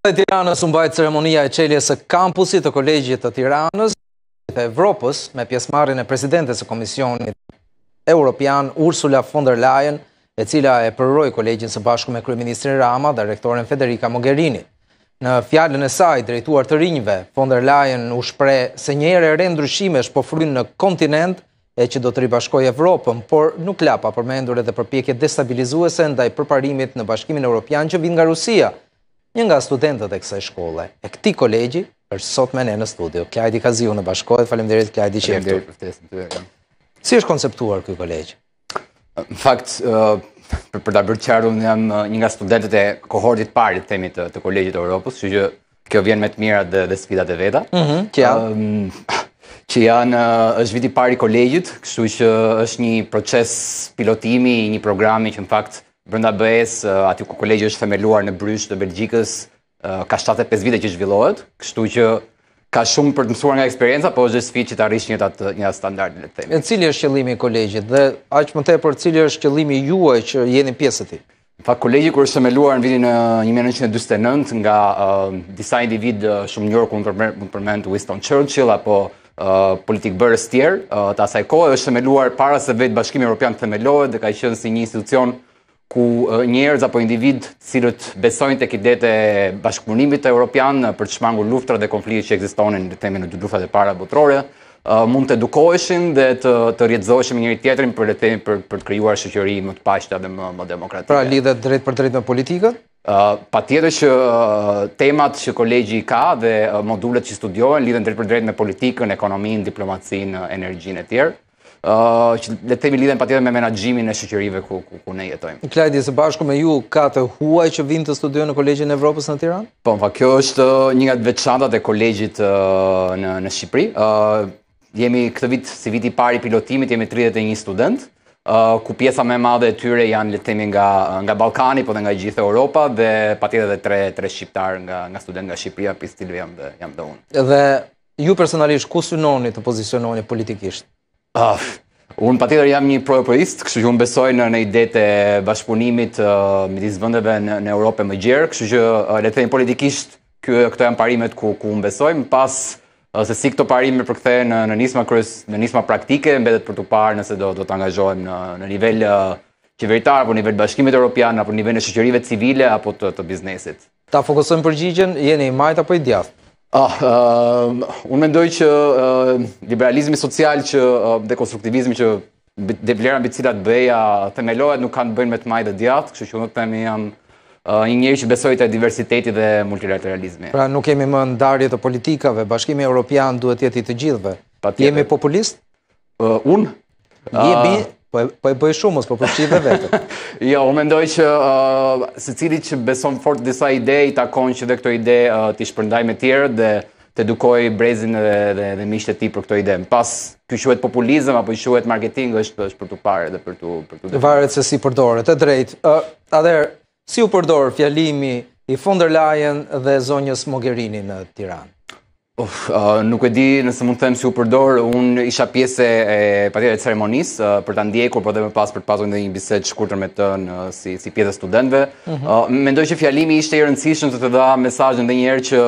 Në Tiranës unë bajtë ceremonia e qeljes e kampusit të kolegjit të Tiranës e Evropës me pjesmarin e presidentes e komisionit Europian Ursula von der Leyen e cila e përroj kolegjin së bashku me Kryeministrin Rama dhe rektoren Federica Mogherini. Në fjallën e saj drejtuar të rinjve, von der Leyen u shpre se njëre e rendryshime është po frunë në kontinent e që do të ribashkoj Evropën, por nuk lapa për edhe përpjekje destabilizuese ndaj përparimit në bashkimin Europian që vind nga Rusia. Një nga studentët e kësa shkolle, e këti kolegji, është sot me ne në studio. Klajdi Kaziu në bashkojt, falimderit Klajdi Qertur. Si është konceptuar këj kolegji? Në fakt, për të bërë qarru, në jam një nga studentët e kohortit parit, temi të kolegjit e Europës, që që kjo vjen me të mirat dhe sfidat e veta. Mhm, që janë? Që janë, është viti pari kolegjit, kështu që është një proces pilotimi, një programi që në fakt Brenda BE-s, aty ku kolegji është themeluar në Brysh të Belgjikës, ka 75 vite që zhvillohet, kështu që ka shumë për të mësuar nga eksperienca, po është sfidë që të arrish një atë një standard le të themi. Në cili është qëllimi i kolegjit dhe aq më tepër cili është qëllimi juaj që jeni pjesë e tij? Në kolegji kur është themeluar në vitin 1949 nga disa individ shumë njërë ku në përmend Winston Churchill apo uh, politikë bërës tjerë, uh, të asaj kohë është themeluar para se vetë bashkimi Europian të themelohet dhe ka qënë si një institucion uh, ku njerëz apo individ të cilët besojnë tek idetë e bashkëpunimit evropian për të shmangur luftrat dhe konfliktet që ekzistonin në temën e dy luftave të para botërore, mund të edukoheshin dhe të të rrjedhoheshin me njëri tjetrin për rrethën për për të krijuar shoqëri më të paqëta dhe më, më demokratike. Pra lidhet drejt për drejt me politikën? Pa patjetër që temat që kolegji ka dhe modulet që studiohen lidhen drejt për drejt me politikën, ekonominë, diplomacinë, energjinë e tjerë që le të themi lidhen patjetër me menaxhimin e shoqërive ku, ku ku ne jetojmë. Klajdi së bashku me ju ka të huaj që vinë të studiojnë në Kolegjin e Evropës në Tiranë? Po, pa, kjo është një nga veçantat e kolegjit në në Shqipëri. Ë uh, jemi këtë vit si viti i parë i pilotimit jemi 31 student uh, ku pjesa më e madhe e tyre janë le të themi nga nga Ballkani, po dhe nga gjithë Europa dhe patjetër edhe tre tre shqiptar nga nga student nga Shqipëria pistil jam dhe jam dhe unë. Dhe ju personalisht ku synoni të pozicionoheni politikisht? Ah, unë pa jam një proeuropeist, kështu që unë besoj në një ide të bashkëpunimit uh, midis vendeve në, në Europë më gjerë, kështu që uh, le të them politikisht ky këto janë parimet ku ku unë besoj, më pas ose uh, si këto parime përkthehen në, në nisma kryes, në nisma praktike, mbetet për të parë nëse do do të angazhohem në uh, në nivel uh, qeveritar apo në nivel bashkimit evropian apo në nivel e shoqërive civile apo të, të biznesit. Ta fokusojmë përgjigjen, jeni i majt apo i djathtë? Ah, um, unë mendoj që uh, liberalizmi social që uh, ehm, dekonstruktivizmi që dhe vlera mbi cilat bëja themelohet nuk kanë bëjnë me të majtë dhe djatë, kështu që unë të temi jam një njëri që besoj të diversiteti dhe multilateralizmi. Pra nuk kemi më ndarje të politikave, bashkimi Europian duhet jeti të gjithve. Pa tjetër. Jemi populist? Uh, unë? Uh, Po e, po e bëj shumës, po përfshi dhe vetë. jo, mendoj që uh, cili që beson fort disa ide, i takon që dhe këto ide uh, t'i shpërndaj me tjerë dhe të edukoj brezin dhe, dhe, dhe ti për këto ide. Në pas, quhet populizëm populizm apo quhet marketing është, është për t'u pare dhe për t'u... Për të. Varet se si përdore, të drejt. Uh, Adherë, si u përdore fjalimi i von dhe zonjës Mogherini në Tiranë? Uf, uh, nuk e di nëse mund të them si u përdor, un isha pjesë e patjetër e ceremonisë uh, për ta ndjekur, por edhe më pas për të pasur një bisedë të shkurtër me të në si si pjesë studentëve. Mm -hmm. uh, mendoj që fjalimi ishte i rëndësishëm të të dha mesazhin edhe një herë që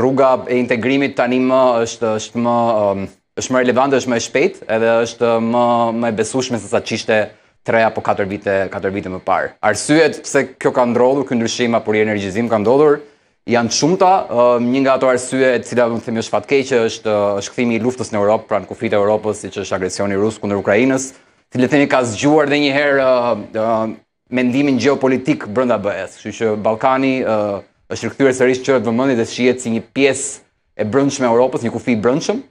rruga e integrimit tani më është është më um, është më relevante, është më e shpejtë, edhe është më më e besueshme se sa çishte 3 apo 4 vite 4 vite më parë. Arsyet pse kjo ka ndrodhur, ky ndryshim apo energjizim ka ndodhur, janë shumëta, një nga ato arsye e cila do themi jo është fatkeqe është shkthimi i luftës në Europë, pra në kufitë e Europës, siç është agresioni rus kundër Ukrainës, i cili themi ka zgjuar edhe njëherë mendimin gjeopolitik brenda BE-s. Kështu që Ballkani është rikthyer sërish që vëmendje dhe shihet si një pjesë e brendshme e Europës, një kufi i brendshëm,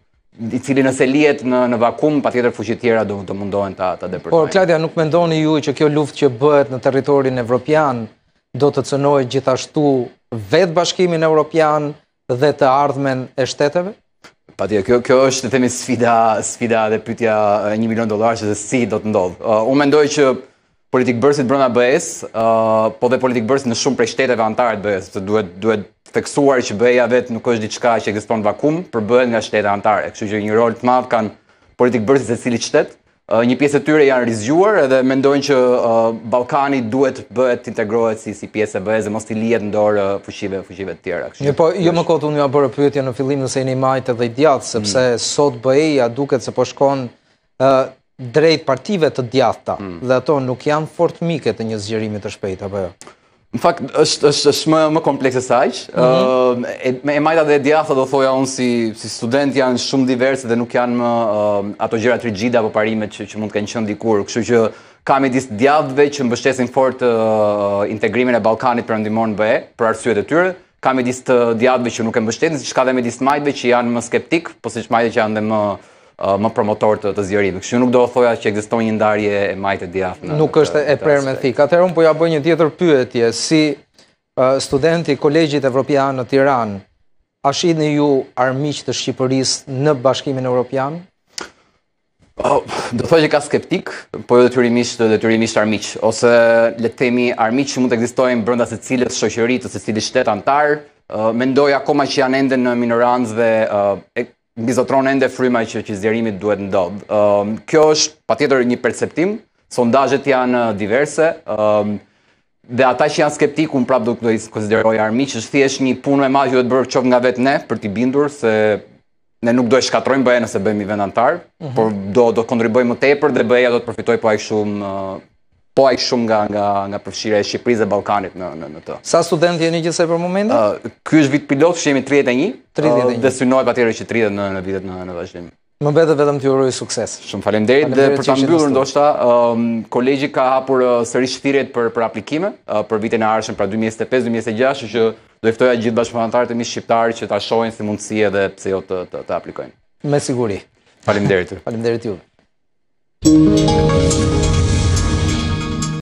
i cili nëse lihet në në vakum, patjetër fuqi të tjera do të mundohen ta ta depërtojnë. Por Klaudia nuk mendoni ju që kjo luftë që bëhet në territorin evropian do të cënojë gjithashtu vetë bashkimin e Europian dhe të ardhmen e shteteve? Pa tjo, kjo, kjo është të themi sfida, sfida dhe pytja një milion dolar që dhe si do të ndodhë. Uh, unë mendoj që politikë bërësit brëna bëjes, uh, po dhe politikë bërësit në shumë prej shteteve antarët bëjes, të duhet, duhet theksuar që bëja vetë nuk është diçka që e gëspon vakum për bëhen nga shtete antarë. Kështu që një rol të madhë kanë politikë bërësit e cili qëtetë, një pjesë e tyre janë rizgjuar edhe mendojnë që uh, Ballkani duhet të bëhet të integrohet si si pjesë e BE-s dhe mos të lihet në dorë uh, fuqive fuqive të tjera. Kështu. po jo më kot unë ja bëra pyetje në fillim nëse jeni majtë dhe djathtë, hmm. sepse mm. sot BE-ja duket se po shkon uh, drejt partive të djathta mm. dhe ato nuk janë fort mike të një zgjerimi të shpejtë apo jo. Në fakt është është është më më komplekse se aq. mm -hmm. e, mhm. e majta dhe djatha do thoja unë si si student janë shumë diverse dhe nuk janë më uh, ato gjërat rigjida apo parimet që, që mund të kenë qenë dikur, kështu që kam i disë djavëve që mbështesin fort uh, integrimin e Balkanit për ndimor në BE, për arsyet e tyre, kam i disë djavëve që nuk e mbështesin, që ka dhe me disë majtëve që janë më skeptik, po si që majtëve që janë dhe më Uh, më promotor të zjerimit. Kështu nuk do të thoja që ekziston një ndarje e majtë e djathtë. Nuk është e prerë me thik. Atëherë un po ja bëj një tjetër pyetje, si uh, studenti i Kolegjit Evropian në Tiranë, a shihni ju armiq të Shqipërisë në Bashkimin Evropian? Oh, do të thoj që ka skeptik, po jo detyrimisht, detyrimisht armiq, ose le të themi armiq që mund të ekzistojnë brenda secilës shoqërie të secilit shtet antar, uh, mendoj akoma që janë ende në minorancë dhe uh, mbi zotron ende fryma që që zjerimi duhet ndodh. Ëm uh, kjo është patjetër një perceptim, sondazhet janë uh, diverse, ëm uh, dhe ata që janë skeptik un prap do të konsideroj armi që thjesht një punë më madhe që do të qoftë nga vetë ne për të bindur se ne nuk do e shkatrojmë BE-n nëse bëhemi vend antar, mm por do do të kontribuojmë më tepër dhe BE-ja do të përfitojë po aq shumë uh, po aq shumë nga nga nga përfshirja e Shqipërisë dhe Ballkanit në në në të. Sa student jeni gjithsej për momentin? Uh, Ky është vit pilot, shihemi 31. 31. Dhe synoj pa tjere që 30 në, në vitet në, në vazhdim. Më bete vetëm t'ju urojë sukses. Shumë falem deri dhe për të mbyllur ndoshta, um, kolegji ka hapur uh, sërish për, për aplikime, uh, për vitin e arshën, pra 2025-2026, që do gjithë bashkëpanatarët e mi shqiptarë që ta shojnë si mundësi edhe pse jo të, të, aplikojnë. Me siguri. Falem të falem derit ju. Thank you.